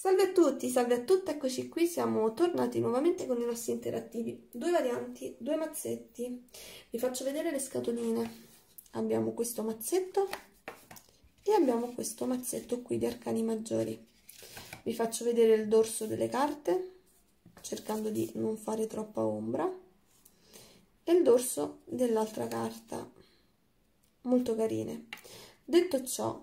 Salve a tutti, salve a tutte, eccoci qui, siamo tornati nuovamente con i nostri interattivi. Due varianti, due mazzetti. Vi faccio vedere le scatoline. Abbiamo questo mazzetto e abbiamo questo mazzetto qui di arcani maggiori. Vi faccio vedere il dorso delle carte, cercando di non fare troppa ombra, e il dorso dell'altra carta, molto carine. Detto ciò,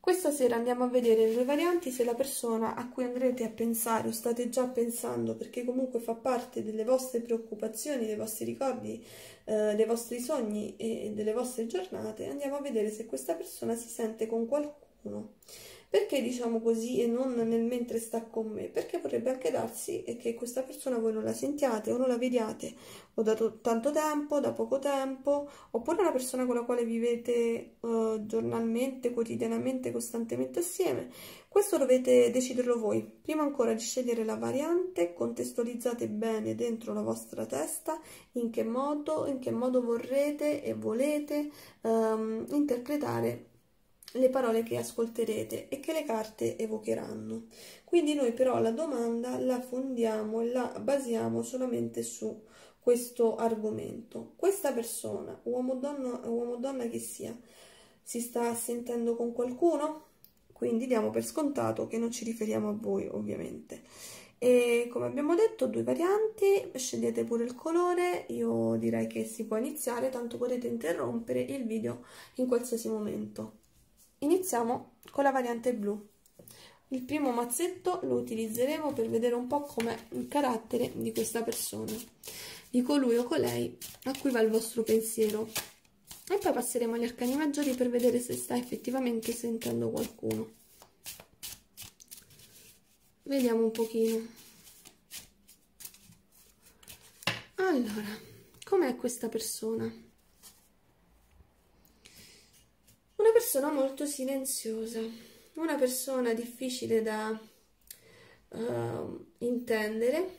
questa sera andiamo a vedere in due varianti se la persona a cui andrete a pensare o state già pensando perché comunque fa parte delle vostre preoccupazioni, dei vostri ricordi, eh, dei vostri sogni e delle vostre giornate, andiamo a vedere se questa persona si sente con qualcuno perché diciamo così e non nel mentre sta con me perché potrebbe anche darsi eh, che questa persona voi non la sentiate o non la vediate o da tanto tempo da poco tempo oppure una persona con la quale vivete uh, giornalmente quotidianamente costantemente assieme questo dovete deciderlo voi prima ancora di scegliere la variante contestualizzate bene dentro la vostra testa in che modo in che modo vorrete e volete um, interpretare le parole che ascolterete e che le carte evocheranno. Quindi noi però la domanda la fondiamo e la basiamo solamente su questo argomento. Questa persona, uomo o donna, uomo donna che sia, si sta sentendo con qualcuno? Quindi diamo per scontato che non ci riferiamo a voi ovviamente. E come abbiamo detto due varianti, scegliete pure il colore, io direi che si può iniziare, tanto potete interrompere il video in qualsiasi momento iniziamo con la variante blu il primo mazzetto lo utilizzeremo per vedere un po' com'è il carattere di questa persona di colui o colei a cui va il vostro pensiero e poi passeremo agli arcani maggiori per vedere se sta effettivamente sentendo qualcuno vediamo un pochino allora com'è questa persona Una persona molto silenziosa, una persona difficile da uh, intendere,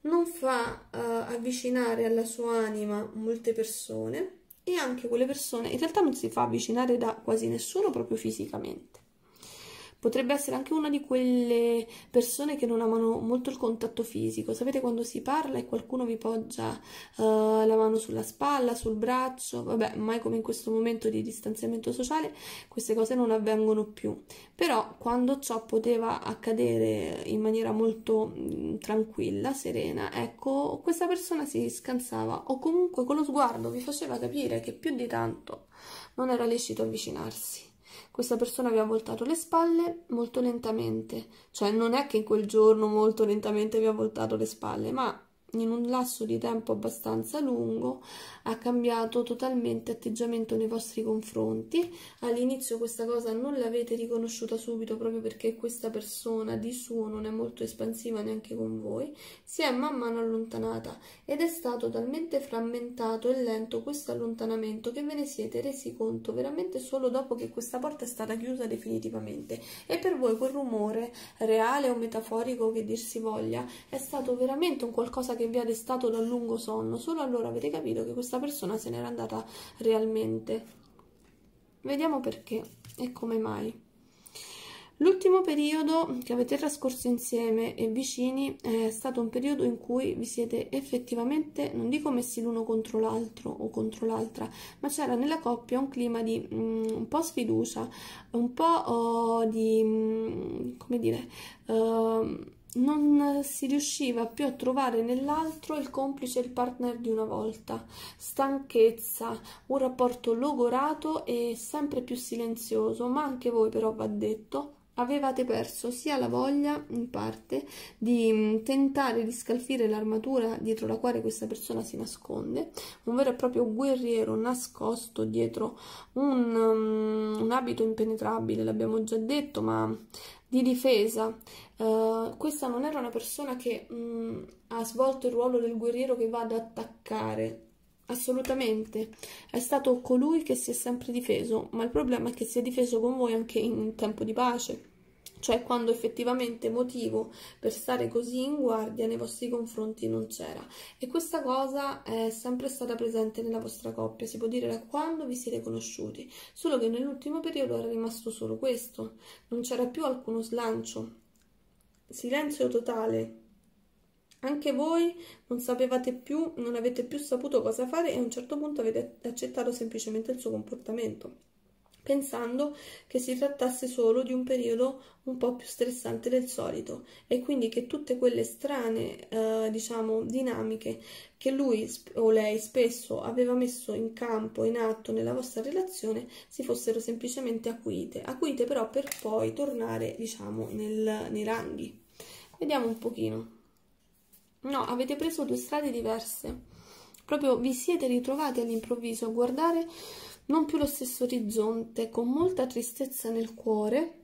non fa uh, avvicinare alla sua anima molte persone e anche quelle persone in realtà non si fa avvicinare da quasi nessuno proprio fisicamente potrebbe essere anche una di quelle persone che non amano molto il contatto fisico. Sapete quando si parla e qualcuno vi poggia uh, la mano sulla spalla, sul braccio, vabbè, mai come in questo momento di distanziamento sociale, queste cose non avvengono più. Però quando ciò poteva accadere in maniera molto mh, mm, tranquilla, serena, ecco, questa persona si scansava o comunque con lo sguardo vi faceva capire che più di tanto non era lecito avvicinarsi. Questa persona vi ha voltato le spalle molto lentamente, cioè non è che in quel giorno molto lentamente vi ha voltato le spalle, ma in un lasso di tempo abbastanza lungo ha cambiato totalmente atteggiamento nei vostri confronti all'inizio questa cosa non l'avete riconosciuta subito proprio perché questa persona di suo non è molto espansiva neanche con voi si è man mano allontanata ed è stato talmente frammentato e lento questo allontanamento che ve ne siete resi conto veramente solo dopo che questa porta è stata chiusa definitivamente e per voi quel rumore reale o metaforico che dir si voglia è stato veramente un qualcosa che vi ha destato dal lungo sonno, solo allora avete capito che questa persona se n'era andata realmente. Vediamo perché e come mai. L'ultimo periodo che avete trascorso insieme e vicini è stato un periodo in cui vi siete effettivamente, non dico messi l'uno contro l'altro o contro l'altra, ma c'era nella coppia un clima di um, un po' sfiducia, un po' oh, di, um, come dire, uh, non eh, si riusciva più a trovare nell'altro il complice e il partner di una volta. Stanchezza, un rapporto logorato e sempre più silenzioso, ma anche voi però va detto, avevate perso sia la voglia, in parte, di mm, tentare di scalfire l'armatura dietro la quale questa persona si nasconde, un vero e proprio guerriero nascosto dietro un, um, un abito impenetrabile, l'abbiamo già detto, ma di difesa. Uh, questa non era una persona che mh, mm, ha svolto il ruolo del guerriero che va ad attaccare, assolutamente. È stato colui che si è sempre difeso, ma il problema è che si è difeso con voi anche in tempo di pace cioè quando effettivamente motivo per stare così in guardia nei vostri confronti non c'era. E questa cosa è sempre stata presente nella vostra coppia, si può dire da quando vi siete conosciuti, solo che nell'ultimo periodo era rimasto solo questo, non c'era più alcuno slancio. Silenzio totale. Anche voi non sapevate più, non avete più saputo cosa fare e a un certo punto avete accettato semplicemente il suo comportamento pensando che si trattasse solo di un periodo un po' più stressante del solito e quindi che tutte quelle strane, eh, diciamo, dinamiche che lui o lei spesso aveva messo in campo, in atto nella vostra relazione, si fossero semplicemente acuite, acuite però per poi tornare, diciamo, nel, nei ranghi. Vediamo un pochino. No, avete preso due strade diverse. Proprio vi siete ritrovati all'improvviso a guardare non più lo stesso orizzonte, con molta tristezza nel cuore.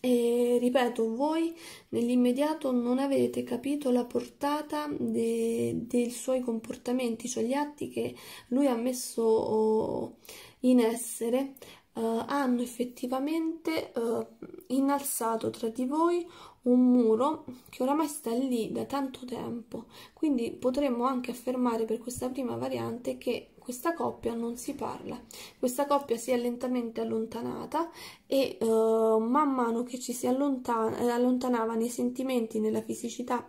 E ripeto, voi nell'immediato non avete capito la portata de dei suoi comportamenti, cioè gli atti che lui ha messo in essere Uh, hanno effettivamente uh, innalzato tra di voi un muro che oramai sta lì da tanto tempo. Quindi potremmo anche affermare per questa prima variante che questa coppia non si parla, questa coppia si è lentamente allontanata e uh, man mano che ci si allontana, eh, allontanava nei sentimenti, nella fisicità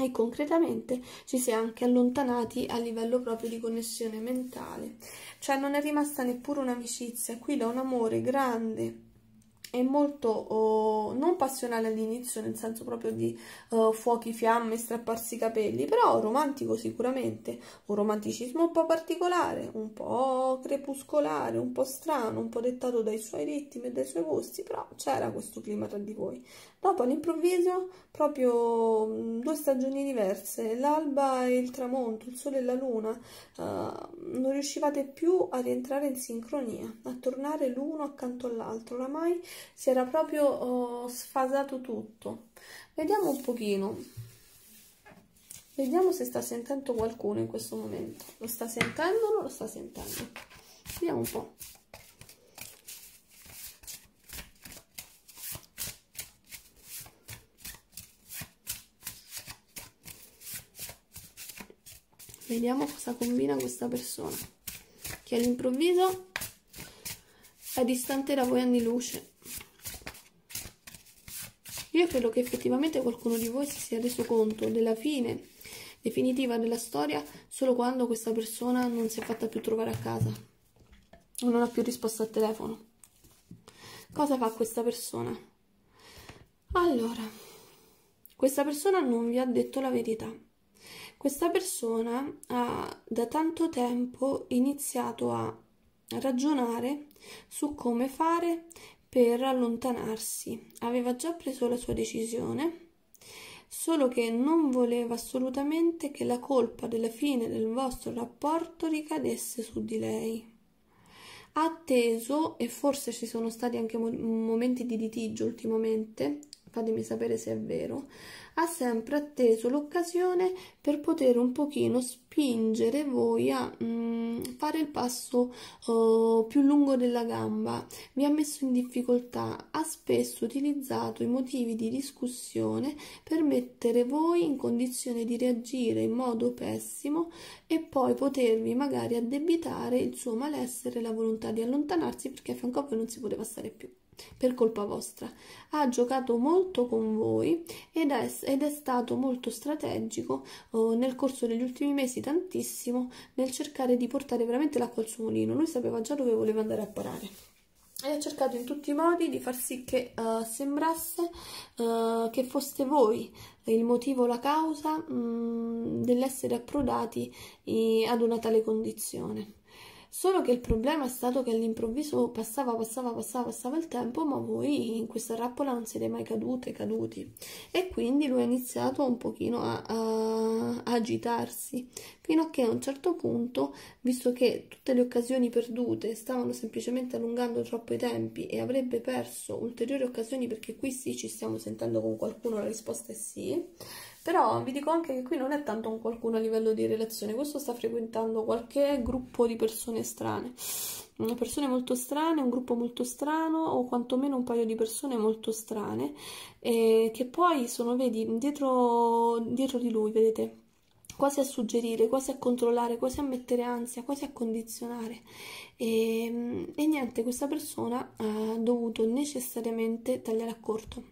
e concretamente ci si è anche allontanati a livello proprio di connessione mentale, cioè non è rimasta neppure un'amicizia, qui da un amore grande è molto oh, non passionale all'inizio, nel senso proprio di uh, fuochi, fiamme, strapparsi i capelli, però romantico sicuramente, un romanticismo un po' particolare, un po' crepuscolare, un po' strano, un po' dettato dai suoi ritmi e dai suoi gusti, però c'era questo clima tra di voi dopo all'improvviso proprio mm, due stagioni diverse, l'alba e il tramonto, il sole e la luna, uh, non riuscivate più a rientrare in sincronia, a tornare l'uno accanto all'altro, oramai si era proprio uh, sfasato tutto. Vediamo un pochino, vediamo se sta sentendo qualcuno in questo momento, lo sta sentendo o non lo sta sentendo? Vediamo un po'. Vediamo cosa combina questa persona che all'improvviso è distante da voi anni luce. Io credo che effettivamente qualcuno di voi si sia reso conto della fine definitiva della storia solo quando questa persona non si è fatta più trovare a casa o non ha più risposto al telefono. Cosa fa questa persona? Allora, questa persona non vi ha detto la verità questa persona ha da tanto tempo iniziato a ragionare su come fare per allontanarsi. Aveva già preso la sua decisione, solo che non voleva assolutamente che la colpa della fine del vostro rapporto ricadesse su di lei. Ha atteso, e forse ci sono stati anche momenti di litigio ultimamente, fatemi sapere se è vero, ha sempre atteso l'occasione per poter un pochino spingere voi a mh, mm, fare il passo uh, più lungo della gamba, vi ha messo in difficoltà, ha spesso utilizzato i motivi di discussione per mettere voi in condizione di reagire in modo pessimo e poi potervi magari addebitare il suo malessere e la volontà di allontanarsi perché a fianco a voi non si poteva stare più per colpa vostra. Ha giocato molto con voi ed è, ed è stato molto strategico eh, nel corso degli ultimi mesi tantissimo nel cercare di portare veramente l'acqua al suo mulino. Lui sapeva già dove voleva andare a parare e ha cercato in tutti i modi di far sì che uh, sembrasse uh, che foste voi il motivo, la causa mm, dell'essere approdati eh, ad una tale condizione. Solo che il problema è stato che all'improvviso passava, passava, passava, passava il tempo, ma voi in questa rappola non siete mai cadute, caduti. E quindi lui ha iniziato un pochino a, a agitarsi, fino a che a un certo punto, visto che tutte le occasioni perdute stavano semplicemente allungando troppo i tempi e avrebbe perso ulteriori occasioni, perché qui sì ci stiamo sentendo con qualcuno, la risposta è sì, però vi dico anche che qui non è tanto un qualcuno a livello di relazione, questo sta frequentando qualche gruppo di persone strane, mm, persone molto strane, un gruppo molto strano o quantomeno un paio di persone molto strane eh, che poi sono, vedi, dietro, dietro di lui, vedete, quasi a suggerire, quasi a controllare, quasi a mettere ansia, quasi a condizionare. E, mm, e niente, questa persona ha dovuto necessariamente tagliare a corto,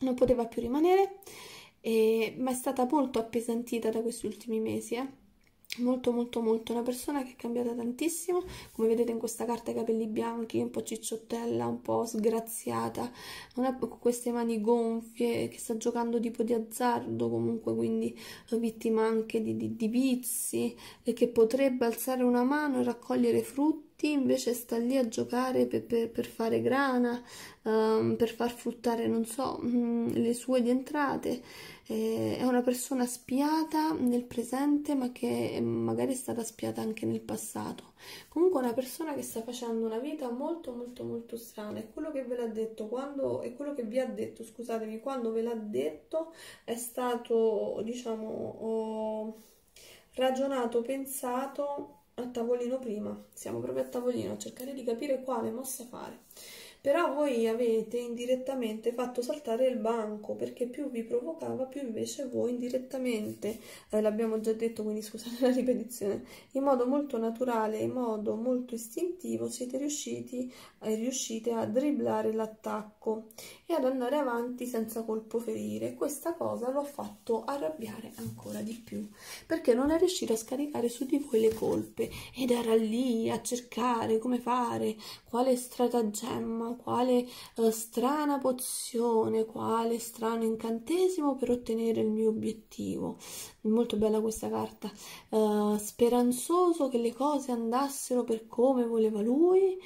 non poteva più rimanere e, ma è stata molto appesantita da questi ultimi mesi, eh? molto molto molto, una persona che è cambiata tantissimo, come vedete in questa carta i capelli bianchi, un po' cicciottella, un po' sgraziata, non ha queste mani gonfie, che sta giocando tipo di azzardo comunque, quindi vittima anche di, di, di vizi, e che potrebbe alzare una mano e raccogliere frutti, chi invece sta lì a giocare per, per, per fare grana, um, per far fruttare, non so, mm, le sue di entrate, eh, è una persona spiata nel presente ma che mm, magari è stata spiata anche nel passato. Comunque è una persona che sta facendo una vita molto molto molto strana, E quello che ve l'ha detto, quando, è quello che vi ha detto, scusatemi, quando ve l'ha detto è stato, diciamo, oh, ragionato, pensato a tavolino prima, siamo proprio a tavolino a cercare di capire quale mossa fare. Però voi avete indirettamente fatto saltare il banco, perché più vi provocava, più invece voi indirettamente, eh, l'abbiamo già detto, quindi scusate la ripetizione, in modo molto naturale, in modo molto istintivo siete riusciti riuscite a dribblare l'attacco e ad andare avanti senza colpo ferire questa cosa lo fatto arrabbiare ancora di più perché non è riuscito a scaricare su di voi le colpe ed era lì a cercare come fare quale stratagemma quale uh, strana pozione quale strano incantesimo per ottenere il mio obiettivo molto bella questa carta uh, speranzoso che le cose andassero per come voleva lui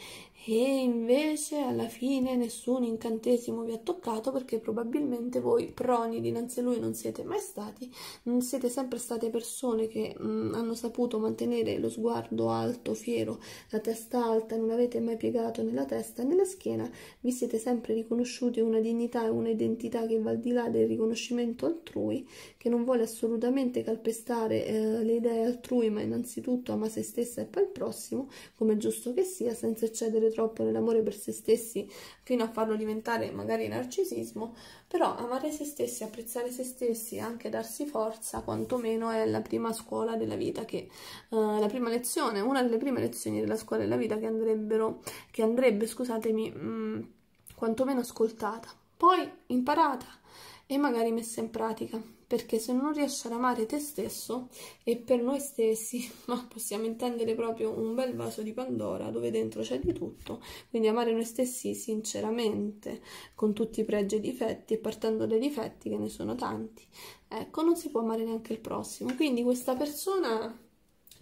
e invece alla fine nessun incantesimo vi ha toccato perché probabilmente voi proni dinanzi a lui non siete mai stati, siete sempre state persone che mh, mm, hanno saputo mantenere lo sguardo alto, fiero, la testa alta, non avete mai piegato nella testa e nella schiena, vi siete sempre riconosciuti una dignità e un'identità che va al di là del riconoscimento altrui, che non vuole assolutamente calpestare eh, le idee altrui ma innanzitutto ama se stessa e poi il prossimo, come è giusto che sia, senza eccedere troppo nell'amore per se stessi fino a farlo diventare magari narcisismo, però amare se stessi, apprezzare se stessi, anche darsi forza, quantomeno è la prima scuola della vita che uh, la prima lezione, una delle prime lezioni della scuola della vita che andrebbero che andrebbe, scusatemi, mh, mm, quantomeno ascoltata, poi imparata e magari messa in pratica perché se non riesci ad amare te stesso e per noi stessi, ma possiamo intendere proprio un bel vaso di Pandora dove dentro c'è di tutto, quindi amare noi stessi sinceramente, con tutti i pregi e i difetti e partendo dai difetti che ne sono tanti, ecco, non si può amare neanche il prossimo, quindi questa persona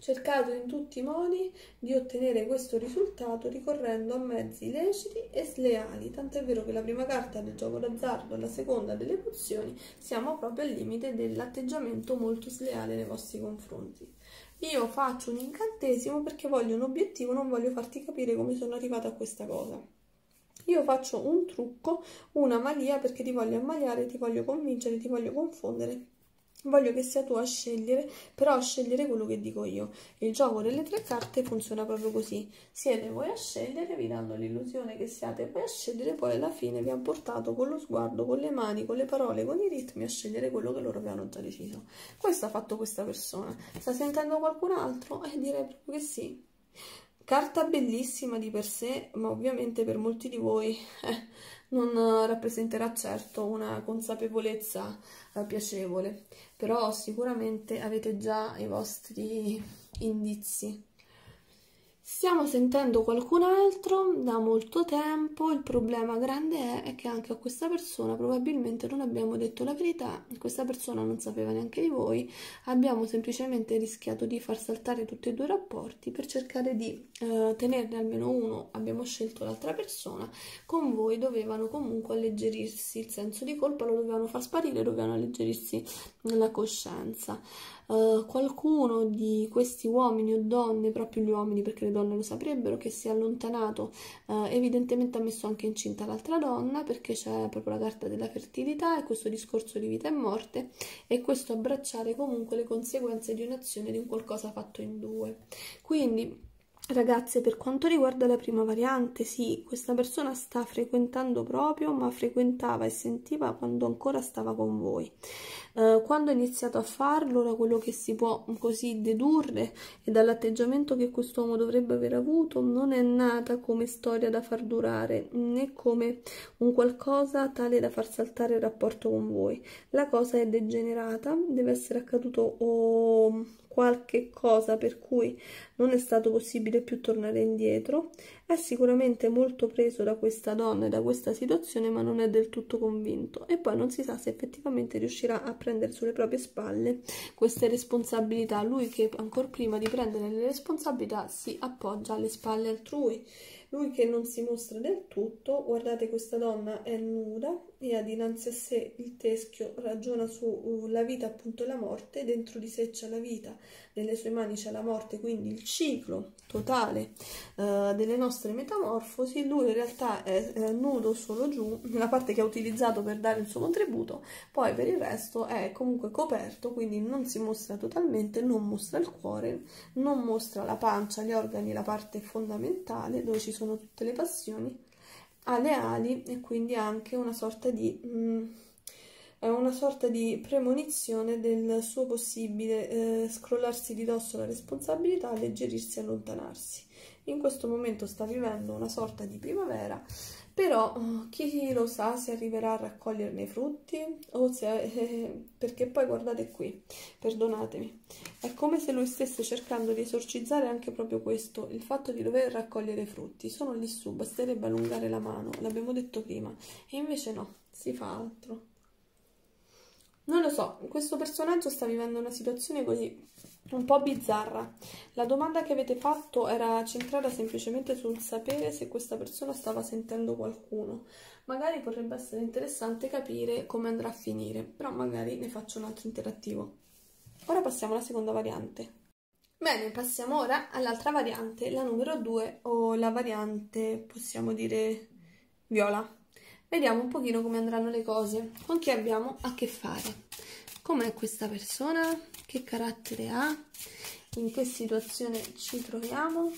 cercato in tutti i modi di ottenere questo risultato ricorrendo a mezzi leciti e sleali, tant'è vero che la prima carta del gioco d'azzardo e la seconda delle pozioni siamo proprio al limite dell'atteggiamento molto sleale nei vostri confronti. Io faccio un incantesimo perché voglio un obiettivo, non voglio farti capire come sono arrivata a questa cosa. Io faccio un trucco, una malia perché ti voglio ammaliare, ti voglio convincere, ti voglio confondere voglio che sia tu a scegliere, però a scegliere quello che dico io. Il gioco delle tre carte funziona proprio così. Siete voi a scegliere, vi danno l'illusione che siate voi a scegliere, poi alla fine vi ha portato con lo sguardo, con le mani, con le parole, con i ritmi a scegliere quello che loro avevano già deciso. Questo ha fatto questa persona. Sta sentendo qualcun altro? E eh, direi proprio che sì. Carta bellissima di per sé, ma ovviamente per molti di voi... Eh, non eh, rappresenterà certo una consapevolezza eh, piacevole, però sicuramente avete già i vostri indizi. Stiamo sentendo qualcun altro da molto tempo, il problema grande è, è, che anche a questa persona probabilmente non abbiamo detto la verità, questa persona non sapeva neanche di voi, abbiamo semplicemente rischiato di far saltare tutti e due i rapporti per cercare di eh, tenerne almeno uno, abbiamo scelto l'altra persona, con voi dovevano comunque alleggerirsi il senso di colpa, lo dovevano far sparire, dovevano alleggerirsi la coscienza uh, qualcuno di questi uomini o donne, proprio gli uomini perché le donne lo saprebbero, che si è allontanato, uh, evidentemente ha messo anche incinta l'altra donna perché c'è proprio la carta della fertilità e questo discorso di vita e morte e questo abbracciare comunque le conseguenze di un'azione di un qualcosa fatto in due. Quindi Ragazze, per quanto riguarda la prima variante, sì, questa persona sta frequentando proprio, ma frequentava e sentiva quando ancora stava con voi. Eh, quando ha iniziato a farlo, da quello che si può mm, così dedurre e dall'atteggiamento che quest'uomo dovrebbe aver avuto, non è nata come storia da far durare, né come un qualcosa tale da far saltare il rapporto con voi. La cosa è degenerata, deve essere accaduto o qualche cosa per cui non è stato possibile più tornare indietro, è sicuramente molto preso da questa donna e da questa situazione, ma non è del tutto convinto e poi non si sa se effettivamente riuscirà a prendere sulle proprie spalle queste responsabilità, lui che ancora prima di prendere le responsabilità si appoggia alle spalle altrui. Lui che non si mostra del tutto, guardate questa donna è nuda tira dinanzi a sé il teschio, ragiona sulla uh, vita appunto la morte, dentro di sé c'è la vita, nelle sue mani c'è la morte, quindi il ciclo totale uh, delle nostre metamorfosi, lui in realtà è, è nudo solo giù, nella parte che ha utilizzato per dare il suo contributo, poi per il resto è comunque coperto, quindi non si mostra totalmente, non mostra il cuore, non mostra la pancia, gli organi, la parte fondamentale dove ci sono tutte le passioni ha le ali e quindi anche una sorta di... Mm, eh, una sorta di premonizione del suo possibile eh, scrollarsi di dosso la responsabilità, alleggerirsi e allontanarsi. In questo momento sta vivendo una sorta di primavera però eh, chi lo sa se arriverà a raccoglierne i frutti o se, eh, perché poi guardate qui, perdonatemi, è come se lui stesse cercando di esorcizzare anche proprio questo, il fatto di dover raccogliere i frutti, sono lì su, basterebbe allungare la mano, l'abbiamo detto prima, e invece no, si fa altro. Non lo so, questo personaggio sta vivendo una situazione così un po' bizzarra. La domanda che avete fatto era centrata semplicemente sul sapere se questa persona stava sentendo qualcuno. Magari potrebbe essere interessante capire come andrà a finire, però magari ne faccio un altro interattivo. Ora passiamo alla seconda variante. Bene, passiamo ora all'altra variante, la numero 2 o la variante, possiamo dire, viola vediamo un pochino come andranno le cose, con chi abbiamo a che fare, com'è questa persona, che carattere ha, in che situazione ci troviamo,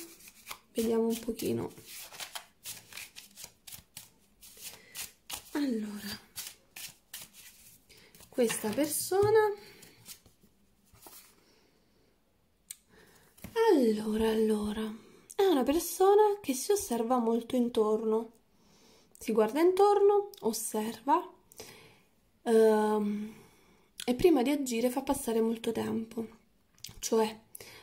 vediamo un pochino. Allora, questa persona... Allora, allora, è una persona che si osserva molto intorno si guarda intorno, osserva ehm, e prima di agire fa passare molto tempo, cioè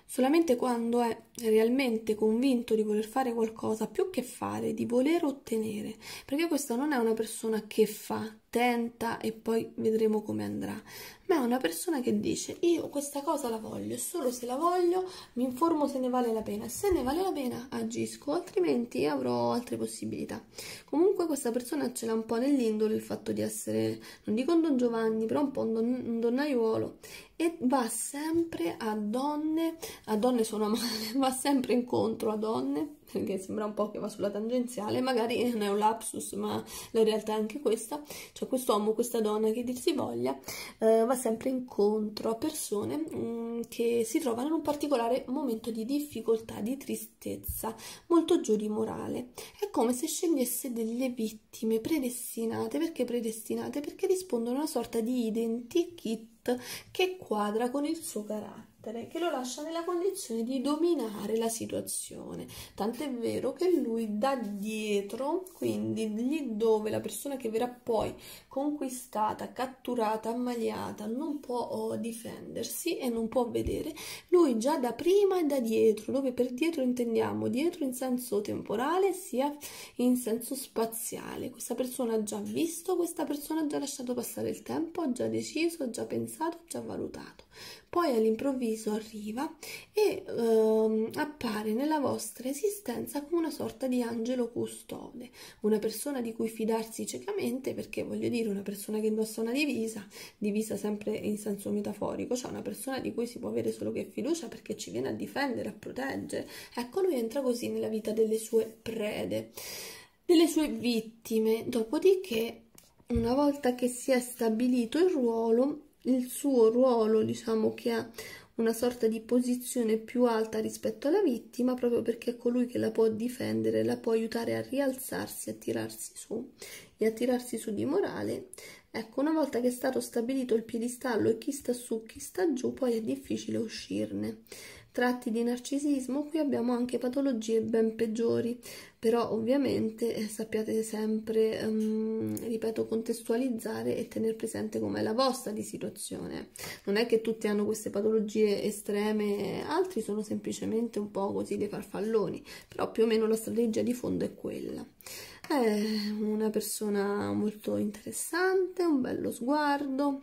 solamente quando è realmente convinto di voler fare qualcosa più che fare, di voler ottenere, perché questa non è una persona che fa, tenta e poi vedremo come andrà ma è una persona che dice io questa cosa la voglio solo se la voglio mi informo se ne vale la pena se ne vale la pena agisco altrimenti avrò altre possibilità comunque questa persona ce l'ha un po' nell'indole il fatto di essere non dico un Don Giovanni però un po' un, don, un donnaiuolo e va sempre a donne a donne sono male va sempre incontro a donne che sembra un po' che va sulla tangenziale, magari non è un lapsus, ma la realtà è anche questa, cioè quest'uomo, questa donna che dir si voglia, eh, va sempre incontro a persone mh, mm, che si trovano in un particolare momento di difficoltà, di tristezza, molto giù di morale. È come se scendesse delle vittime predestinate, perché predestinate? Perché rispondono a una sorta di identikit che quadra con il suo carattere carattere che lo lascia nella condizione di dominare la situazione. Tant'è vero che lui da dietro, quindi lì dove la persona che verrà poi conquistata, catturata, ammaliata, non può oh, difendersi e non può vedere, lui già da prima e da dietro, dove per dietro intendiamo dietro in senso temporale sia in senso spaziale. Questa persona ha già visto, questa persona ha già lasciato passare il tempo, ha già deciso, ha già pensato, ha già valutato poi all'improvviso arriva e ehm, appare nella vostra esistenza come una sorta di angelo custode, una persona di cui fidarsi ciecamente, perché voglio dire una persona che indossa una divisa, divisa sempre in senso metaforico, cioè una persona di cui si può avere solo che fiducia perché ci viene a difendere, a proteggere. Ecco, lui entra così nella vita delle sue prede, delle sue vittime, dopodiché una volta che si è stabilito il ruolo il suo ruolo, diciamo che ha una sorta di posizione più alta rispetto alla vittima, proprio perché è colui che la può difendere, la può aiutare a rialzarsi, a tirarsi su e a tirarsi su di morale. Ecco, una volta che è stato stabilito il piedistallo e chi sta su, chi sta giù, poi è difficile uscirne tratti di narcisismo, qui abbiamo anche patologie ben peggiori, però ovviamente eh, sappiate sempre, um, ripeto, contestualizzare e tenere presente com'è la vostra di situazione. Non è che tutti hanno queste patologie estreme, altri sono semplicemente un po' così dei farfalloni, però più o meno la strategia di fondo è quella. È una persona molto interessante, un bello sguardo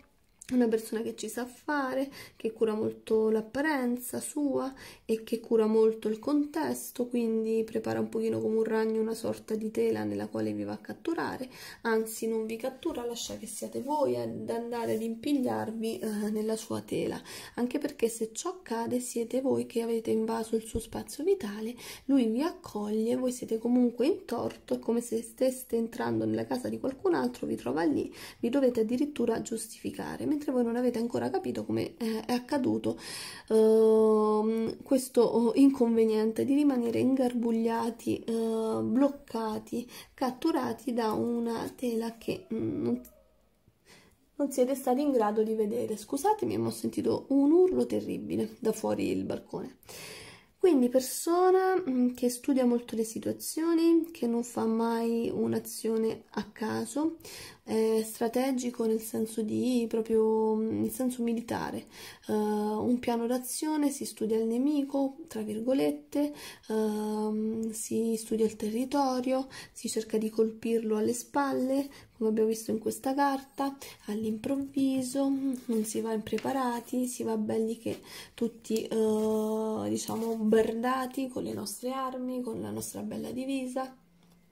una persona che ci sa fare, che cura molto l'apparenza sua e che cura molto il contesto, quindi prepara un pochino come un ragno una sorta di tela nella quale vi va a catturare, anzi non vi cattura, lascia che siate voi ad andare ad impigliarvi eh, nella sua tela, anche perché se ciò accade siete voi che avete invaso il suo spazio vitale, lui vi accoglie, voi siete comunque in torto, è come se steste entrando nella casa di qualcun altro, vi trova lì, vi dovete addirittura giustificare, mentre voi non avete ancora capito come eh, è accaduto eh, questo oh, inconveniente di rimanere ingarbugliati, eh, bloccati, catturati da una tela che mm, non non siete stati in grado di vedere. Scusatemi, ma ho sentito un urlo terribile da fuori il balcone. Quindi persona mm, che studia molto le situazioni, che non fa mai un'azione a caso, è strategico nel senso di proprio mm, nel senso militare, uh, un piano d'azione, si studia il nemico, tra virgolette, uh, si studia il territorio, si cerca di colpirlo alle spalle, come abbiamo visto in questa carta all'improvviso non si va impreparati si va belli che tutti eh, diciamo bardati con le nostre armi con la nostra bella divisa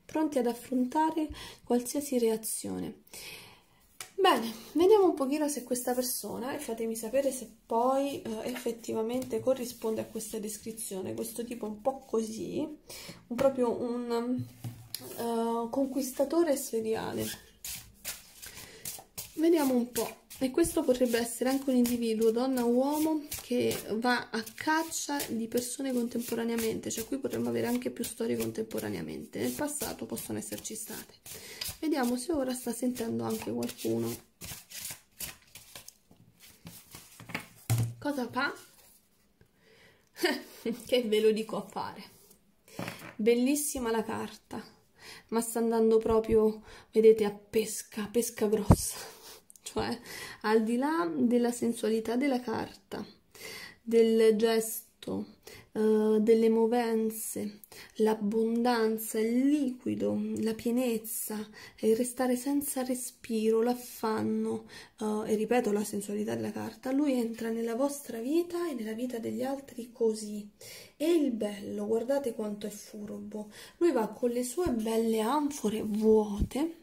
pronti ad affrontare qualsiasi reazione Bene, vediamo un pochino se questa persona, e fatemi sapere se poi eh, effettivamente corrisponde a questa descrizione, questo tipo un po' così, proprio un uh, conquistatore seriale vediamo un po' e questo potrebbe essere anche un individuo, donna o uomo, che va a caccia di persone contemporaneamente, cioè qui potremmo avere anche più storie contemporaneamente, nel passato possono esserci state. Vediamo se ora sta sentendo anche qualcuno. Cosa fa? che ve lo dico a fare. Bellissima la carta, ma sta andando proprio, vedete, a pesca, pesca grossa cioè al di là della sensualità della carta, del gesto, eh, delle movenze, l'abbondanza, il liquido, la pienezza, il restare senza respiro, l'affanno eh, e ripeto la sensualità della carta, lui entra nella vostra vita e nella vita degli altri così. E il bello, guardate quanto è furbo, lui va con le sue belle anfore vuote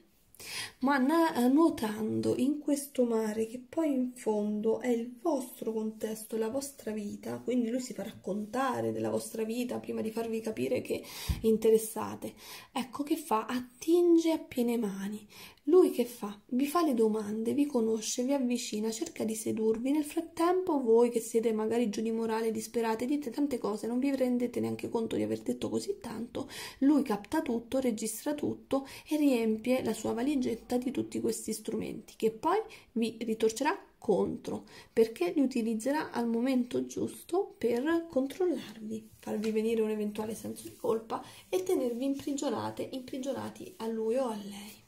ma nuotando in questo mare che poi in fondo è il vostro contesto, la vostra vita, quindi lui si fa raccontare della vostra vita prima di farvi capire che interessate, ecco che fa, attinge a piene mani lui che fa? Vi fa le domande, vi conosce, vi avvicina, cerca di sedurvi. Nel frattempo, voi che siete magari giù di morale, disperate, dite tante cose, non vi rendete neanche conto di aver detto così tanto. Lui capta tutto, registra tutto e riempie la sua valigetta di tutti questi strumenti che poi vi ritorcerà contro perché li utilizzerà al momento giusto per controllarvi, farvi venire un eventuale senso di colpa e tenervi imprigionate, imprigionati a lui o a lei.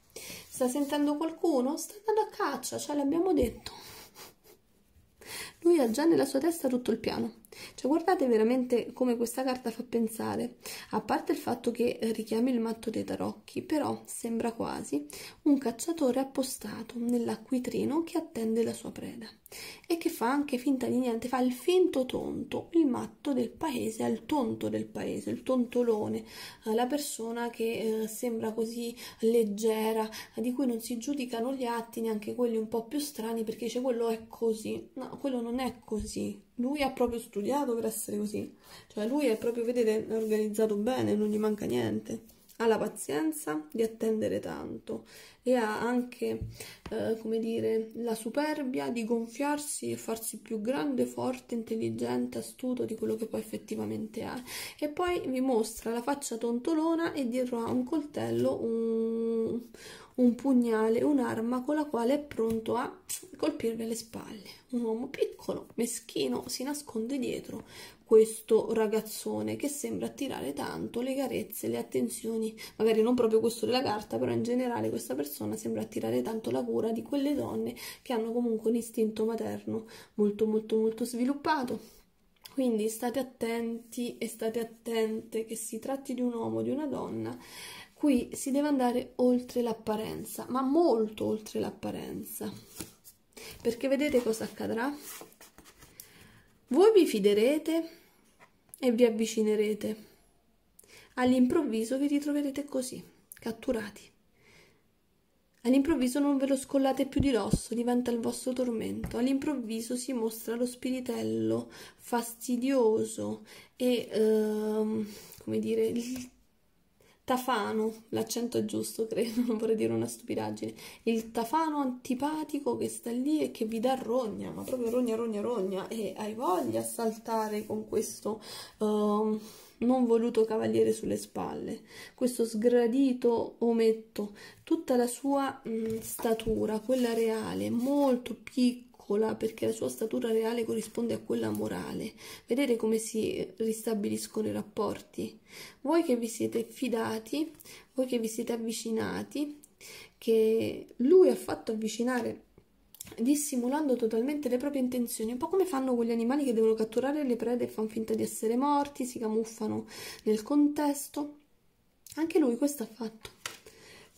Sta sentendo qualcuno? Sta andando a caccia, ce cioè, l'abbiamo detto. Lui ha già nella sua testa tutto il piano. Cioè, guardate veramente come questa carta fa pensare, a parte il fatto che eh, richiami il matto dei tarocchi, però sembra quasi un cacciatore appostato nell'acquitrino che attende la sua preda e che fa anche finta di niente, fa il finto tonto, il matto del paese al tonto del paese, il tontolone, eh, la persona che eh, sembra così leggera, di cui non si giudicano gli atti, neanche quelli un po' più strani, perché dice quello è così, no, quello non è così lui ha proprio studiato per essere così, cioè lui è proprio, vedete, organizzato bene, non gli manca niente, ha la pazienza di attendere tanto e ha anche, eh, come dire, la superbia di gonfiarsi e farsi più grande, forte, intelligente, astuto di quello che poi effettivamente è. E poi vi mostra la faccia tontolona e dietro a un coltello, un un pugnale, un'arma con la quale è pronto a colpirvi alle spalle. Un uomo piccolo, meschino, si nasconde dietro questo ragazzone che sembra attirare tanto le carezze, le attenzioni, magari non proprio questo della carta, però in generale questa persona sembra attirare tanto la cura di quelle donne che hanno comunque un istinto materno molto molto molto sviluppato. Quindi state attenti e state attente che si tratti di un uomo o di una donna qui si deve andare oltre l'apparenza ma molto oltre l'apparenza perché vedete cosa accadrà voi vi fiderete e vi avvicinerete all'improvviso vi ritroverete così catturati All'improvviso non ve lo scollate più di dosso, diventa il vostro tormento. All'improvviso si mostra lo spiritello fastidioso e, ehm, come dire, il Tafano, l'accento è giusto, credo, non vorrei dire una stupidaggine. Il Tafano antipatico che sta lì e che vi dà rogna, ma proprio rogna, rogna, rogna. E hai voglia a saltare con questo uh, non voluto cavaliere sulle spalle, questo sgradito ometto, tutta la sua mh, statura, quella reale, molto piccola piccola perché la sua statura reale corrisponde a quella morale. Vedete come si ristabiliscono i rapporti. Voi che vi siete fidati, voi che vi siete avvicinati, che lui ha fatto avvicinare dissimulando totalmente le proprie intenzioni, un po' come fanno quegli animali che devono catturare le prede e fanno finta di essere morti, si camuffano nel contesto. Anche lui questo ha fatto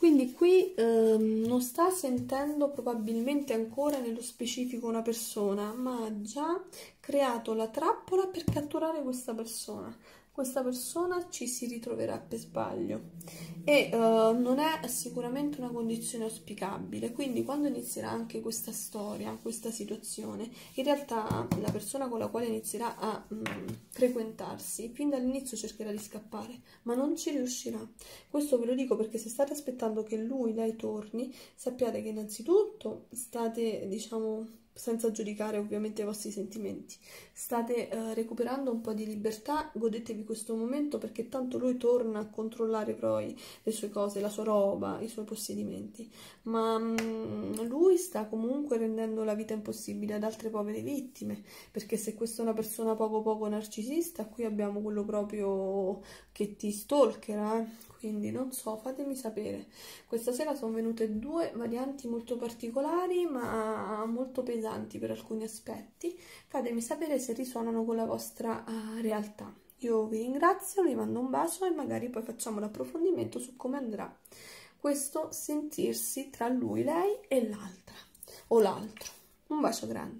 quindi qui ehm, non sta sentendo probabilmente ancora nello specifico una persona ma ha già creato la trappola per catturare questa persona questa persona ci si ritroverà per sbaglio e uh, non è sicuramente una condizione auspicabile quindi quando inizierà anche questa storia questa situazione in realtà la persona con la quale inizierà a mh, mm, frequentarsi fin dall'inizio cercherà di scappare ma non ci riuscirà questo ve lo dico perché se state aspettando che lui lei torni sappiate che innanzitutto state diciamo senza giudicare ovviamente i vostri sentimenti. State eh, recuperando un po' di libertà, godetevi questo momento perché tanto lui torna a controllare poi le sue cose, la sua roba, i suoi possedimenti, ma mh, mm, lui sta comunque rendendo la vita impossibile ad altre povere vittime, perché se questa è una persona poco poco narcisista, qui abbiamo quello proprio che ti stalkera, eh? quindi non so, fatemi sapere. Questa sera sono venute due varianti molto particolari ma molto pesanti per alcuni aspetti. Fatemi sapere se risuonano con la vostra uh, realtà. Io vi ringrazio, vi mando un bacio e magari poi facciamo l'approfondimento su come andrà questo sentirsi tra lui, lei e l'altra o l'altro. Un bacio grande.